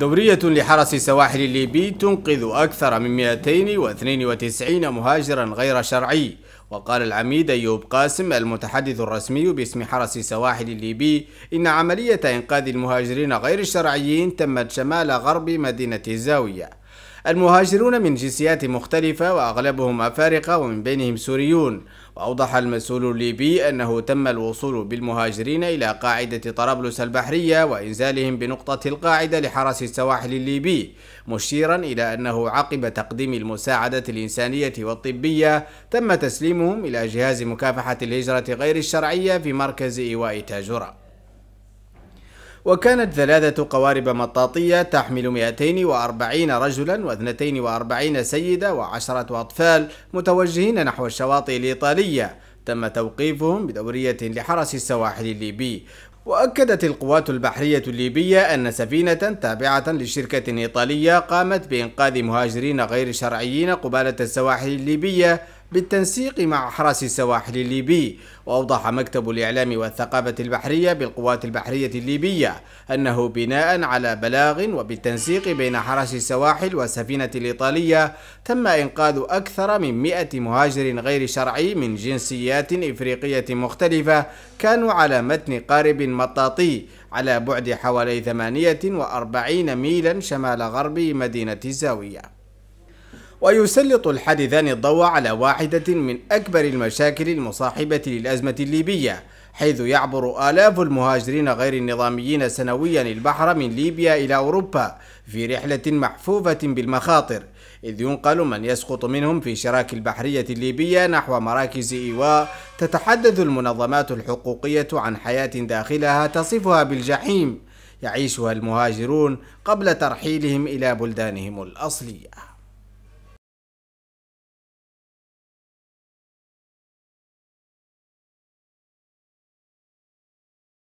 دورية لحرس السواحل الليبي تنقذ أكثر من 292 مهاجرا غير شرعي وقال العميد أيوب قاسم المتحدث الرسمي باسم حرس السواحل الليبي إن عملية إنقاذ المهاجرين غير الشرعيين تمت شمال غرب مدينة الزاوية المهاجرون من جنسيات مختلفة وأغلبهم أفارقة ومن بينهم سوريون وأوضح المسؤول الليبي أنه تم الوصول بالمهاجرين إلى قاعدة طرابلس البحرية وإنزالهم بنقطة القاعدة لحرس السواحل الليبي مشيرا إلى أنه عقب تقديم المساعدة الإنسانية والطبية تم تسليمهم إلى جهاز مكافحة الهجرة غير الشرعية في مركز إيواء تاجرة وكانت ثلاثة قوارب مطاطية تحمل 240 رجلا و42 سيدة وعشرة أطفال متوجهين نحو الشواطئ الإيطالية تم توقيفهم بدورية لحرس السواحل الليبي وأكدت القوات البحرية الليبية أن سفينة تابعة لشركة إيطالية قامت بإنقاذ مهاجرين غير شرعيين قبالة السواحل الليبية بالتنسيق مع حرس السواحل الليبي وأوضح مكتب الإعلام والثقافة البحرية بالقوات البحرية الليبية أنه بناء على بلاغ وبالتنسيق بين حرس السواحل والسفينة الإيطالية تم إنقاذ أكثر من 100 مهاجر غير شرعي من جنسيات إفريقية مختلفة كانوا على متن قارب مطاطي على بعد حوالي 48 ميلا شمال غرب مدينة الزاوية ويسلط الحادثان الضوء على واحدة من أكبر المشاكل المصاحبة للأزمة الليبية حيث يعبر آلاف المهاجرين غير النظاميين سنويا البحر من ليبيا إلى أوروبا في رحلة محفوفة بالمخاطر إذ ينقل من يسقط منهم في شراك البحرية الليبية نحو مراكز إيواء تتحدث المنظمات الحقوقية عن حياة داخلها تصفها بالجحيم يعيشها المهاجرون قبل ترحيلهم إلى بلدانهم الأصلية